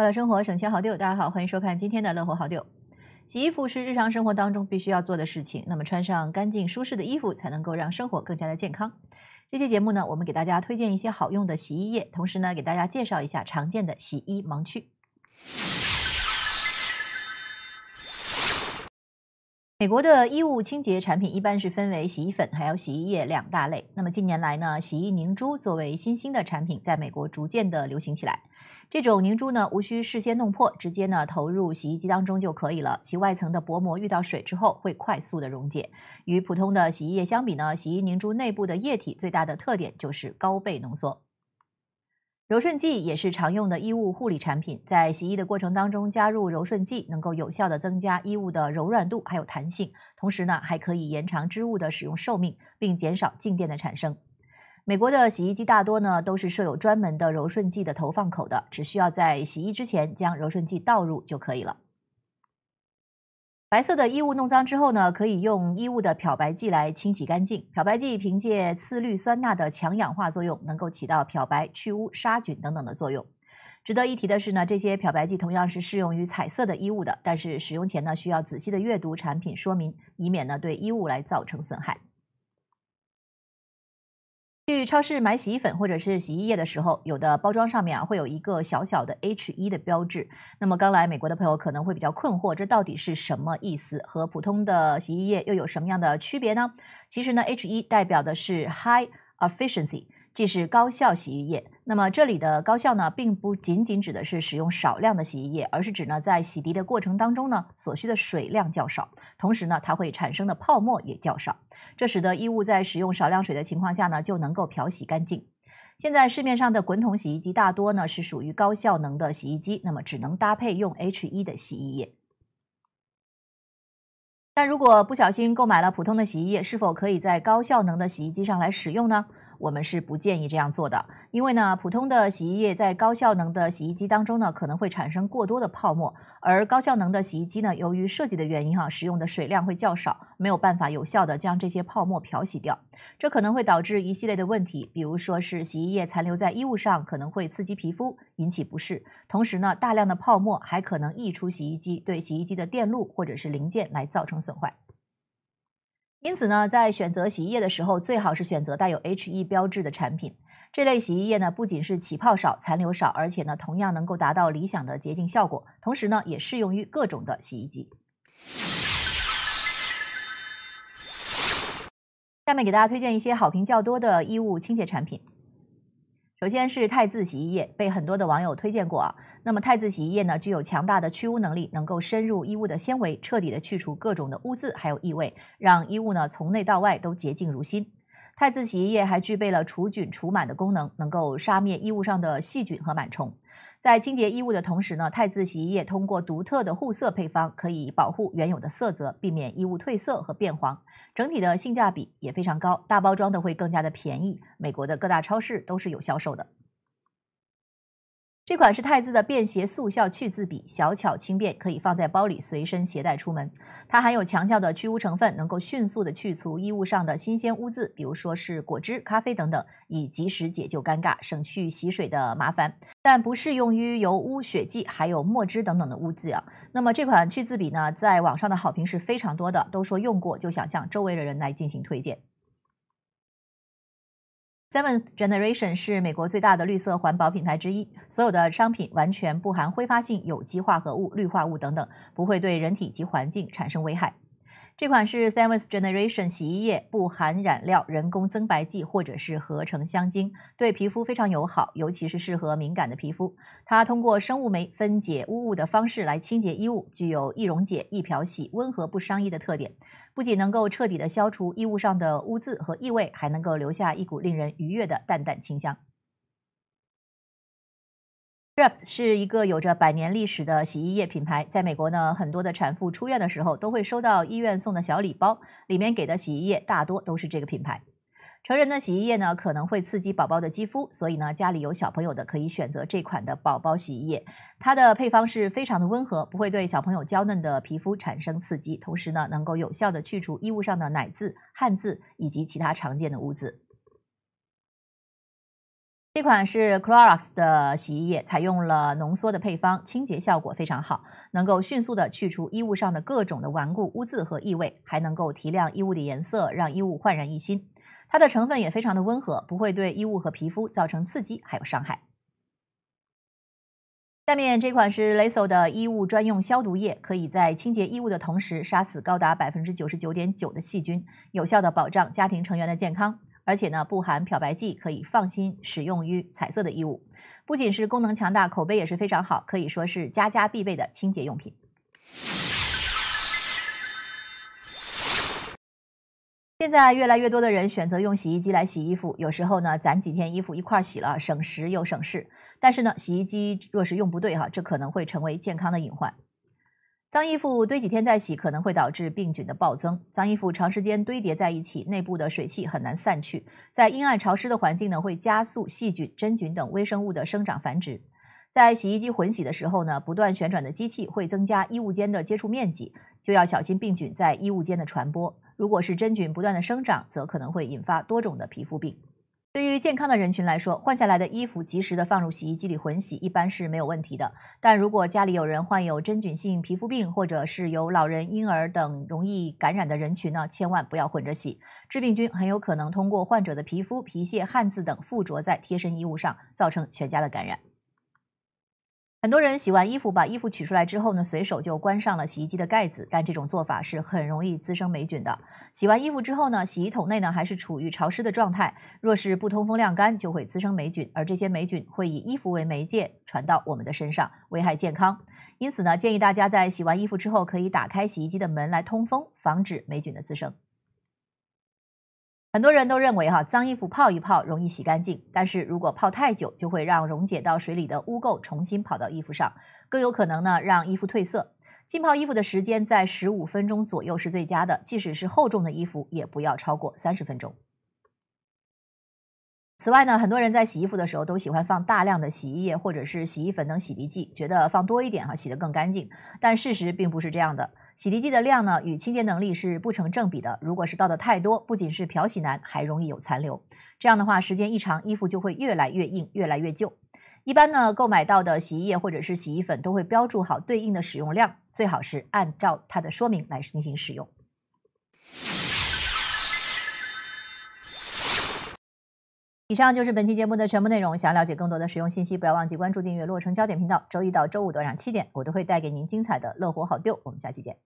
快乐生活，省钱好丢。大家好，欢迎收看今天的《乐活好丢》。洗衣服是日常生活当中必须要做的事情。那么，穿上干净舒适的衣服，才能够让生活更加的健康。这期节目呢，我们给大家推荐一些好用的洗衣液，同时呢，给大家介绍一下常见的洗衣盲区。美国的衣物清洁产品一般是分为洗衣粉还有洗衣液两大类。那么近年来呢，洗衣凝珠作为新兴的产品，在美国逐渐的流行起来。这种凝珠呢，无需事先弄破，直接呢投入洗衣机当中就可以了。其外层的薄膜遇到水之后会快速的溶解。与普通的洗衣液相比呢，洗衣凝珠内部的液体最大的特点就是高倍浓缩。柔顺剂也是常用的衣物护理产品，在洗衣的过程当中加入柔顺剂，能够有效的增加衣物的柔软度还有弹性，同时呢还可以延长织物的使用寿命，并减少静电的产生。美国的洗衣机大多呢都是设有专门的柔顺剂的投放口的，只需要在洗衣之前将柔顺剂倒入就可以了。白色的衣物弄脏之后呢，可以用衣物的漂白剂来清洗干净。漂白剂凭借次氯酸钠的强氧化作用，能够起到漂白、去污、杀菌等等的作用。值得一提的是呢，这些漂白剂同样是适用于彩色的衣物的，但是使用前呢需要仔细的阅读产品说明，以免呢对衣物来造成损害。去超市买洗衣粉或者是洗衣液的时候，有的包装上面啊会有一个小小的 H 一的标志。那么刚来美国的朋友可能会比较困惑，这到底是什么意思？和普通的洗衣液又有什么样的区别呢？其实呢，H 一代表的是 High Efficiency。这是高效洗衣液。那么这里的高效呢，并不仅仅指的是使用少量的洗衣液，而是指呢，在洗涤的过程当中呢，所需的水量较少，同时呢，它会产生的泡沫也较少。这使得衣物在使用少量水的情况下呢，就能够漂洗干净。现在市面上的滚筒洗衣机大多呢是属于高效能的洗衣机，那么只能搭配用 H 一的洗衣液。但如果不小心购买了普通的洗衣液，是否可以在高效能的洗衣机上来使用呢？我们是不建议这样做的，因为呢，普通的洗衣液在高效能的洗衣机当中呢，可能会产生过多的泡沫，而高效能的洗衣机呢，由于设计的原因哈，使用的水量会较少，没有办法有效的将这些泡沫漂洗掉，这可能会导致一系列的问题，比如说是洗衣液残留在衣物上，可能会刺激皮肤，引起不适，同时呢，大量的泡沫还可能溢出洗衣机，对洗衣机的电路或者是零件来造成损坏。因此呢，在选择洗衣液的时候，最好是选择带有 H E 标志的产品。这类洗衣液呢，不仅是起泡少、残留少，而且呢，同样能够达到理想的洁净效果。同时呢，也适用于各种的洗衣机。下面给大家推荐一些好评较多的衣物清洁产品。首先是汰渍洗衣液被很多的网友推荐过啊。那么汰渍洗衣液呢，具有强大的去污能力，能够深入衣物的纤维，彻底的去除各种的污渍还有异味，让衣物呢从内到外都洁净如新。汰渍洗衣液还具备了除菌除螨的功能，能够杀灭衣物上的细菌和螨虫。在清洁衣物的同时呢，汰渍洗衣液通过独特的护色配方，可以保护原有的色泽，避免衣物褪色和变黄。整体的性价比也非常高，大包装的会更加的便宜。美国的各大超市都是有销售的。这款是汰渍的便携速效去渍笔，小巧轻便，可以放在包里随身携带出门。它含有强效的去污成分，能够迅速的去除衣物上的新鲜污渍，比如说是果汁、咖啡等等，以及时解救尴尬，省去洗水的麻烦。但不适用于油污、血迹还有墨汁等等的污渍啊。那么这款去渍笔呢，在网上的好评是非常多的，都说用过就想向周围的人来进行推荐。Seventh Generation 是美国最大的绿色环保品牌之一，所有的商品完全不含挥发性有机化合物、氯化物等等，不会对人体及环境产生危害。这款是 Seventh Generation 洗衣液，不含染料、人工增白剂或者是合成香精，对皮肤非常友好，尤其是适合敏感的皮肤。它通过生物酶分解污物的方式来清洁衣物，具有易溶解、易漂洗、温和不伤衣的特点。不仅能够彻底的消除衣物上的污渍和异味，还能够留下一股令人愉悦的淡淡清香。r u f t 是一个有着百年历史的洗衣液品牌，在美国呢，很多的产妇出院的时候都会收到医院送的小礼包，里面给的洗衣液大多都是这个品牌。成人的洗衣液呢可能会刺激宝宝的肌肤，所以呢，家里有小朋友的可以选择这款的宝宝洗衣液，它的配方是非常的温和，不会对小朋友娇嫩的皮肤产生刺激，同时呢，能够有效的去除衣物上的奶渍、汗渍以及其他常见的污渍。这款是 Clorox 的洗衣液，采用了浓缩的配方，清洁效果非常好，能够迅速的去除衣物上的各种的顽固污渍和异味，还能够提亮衣物的颜色，让衣物焕然一新。它的成分也非常的温和，不会对衣物和皮肤造成刺激还有伤害。下面这款是 l e s o l 的衣物专用消毒液，可以在清洁衣物的同时杀死高达百分之九十九点九的细菌，有效的保障家庭成员的健康。而且呢，不含漂白剂，可以放心使用于彩色的衣物。不仅是功能强大，口碑也是非常好，可以说是家家必备的清洁用品。现在越来越多的人选择用洗衣机来洗衣服，有时候呢，攒几天衣服一块洗了，省时又省事。但是呢，洗衣机若是用不对哈，这可能会成为健康的隐患。脏衣服堆几天再洗，可能会导致病菌的暴增。脏衣服长时间堆叠在一起，内部的水汽很难散去，在阴暗潮湿的环境呢，会加速细菌、真菌等微生物的生长繁殖。在洗衣机混洗的时候呢，不断旋转的机器会增加衣物间的接触面积，就要小心病菌在衣物间的传播。如果是真菌不断的生长，则可能会引发多种的皮肤病。对于健康的人群来说，换下来的衣服及时的放入洗衣机里混洗，一般是没有问题的。但如果家里有人患有真菌性皮肤病，或者是有老人、婴儿等容易感染的人群呢，千万不要混着洗。致病菌很有可能通过患者的皮肤、皮屑、汗渍等附着在贴身衣物上，造成全家的感染。很多人洗完衣服，把衣服取出来之后呢，随手就关上了洗衣机的盖子。但这种做法是很容易滋生霉菌的。洗完衣服之后呢，洗衣桶内呢还是处于潮湿的状态，若是不通风晾干，就会滋生霉菌。而这些霉菌会以衣服为媒介传到我们的身上，危害健康。因此呢，建议大家在洗完衣服之后，可以打开洗衣机的门来通风，防止霉菌的滋生。很多人都认为，哈脏衣服泡一泡容易洗干净，但是如果泡太久，就会让溶解到水里的污垢重新跑到衣服上，更有可能呢让衣服褪色。浸泡衣服的时间在十五分钟左右是最佳的，即使是厚重的衣服，也不要超过三十分钟。此外呢，很多人在洗衣服的时候都喜欢放大量的洗衣液或者是洗衣粉等洗涤剂，觉得放多一点哈洗得更干净。但事实并不是这样的，洗涤剂的量呢与清洁能力是不成正比的。如果是倒的太多，不仅是漂洗难，还容易有残留。这样的话，时间一长，衣服就会越来越硬，越来越旧。一般呢，购买到的洗衣液或者是洗衣粉都会标注好对应的使用量，最好是按照它的说明来进行使用。以上就是本期节目的全部内容。想了解更多的实用信息，不要忘记关注订阅《洛城焦点》频道。周一到周五晚上七点，我都会带给您精彩的《乐活好丢》。我们下期见。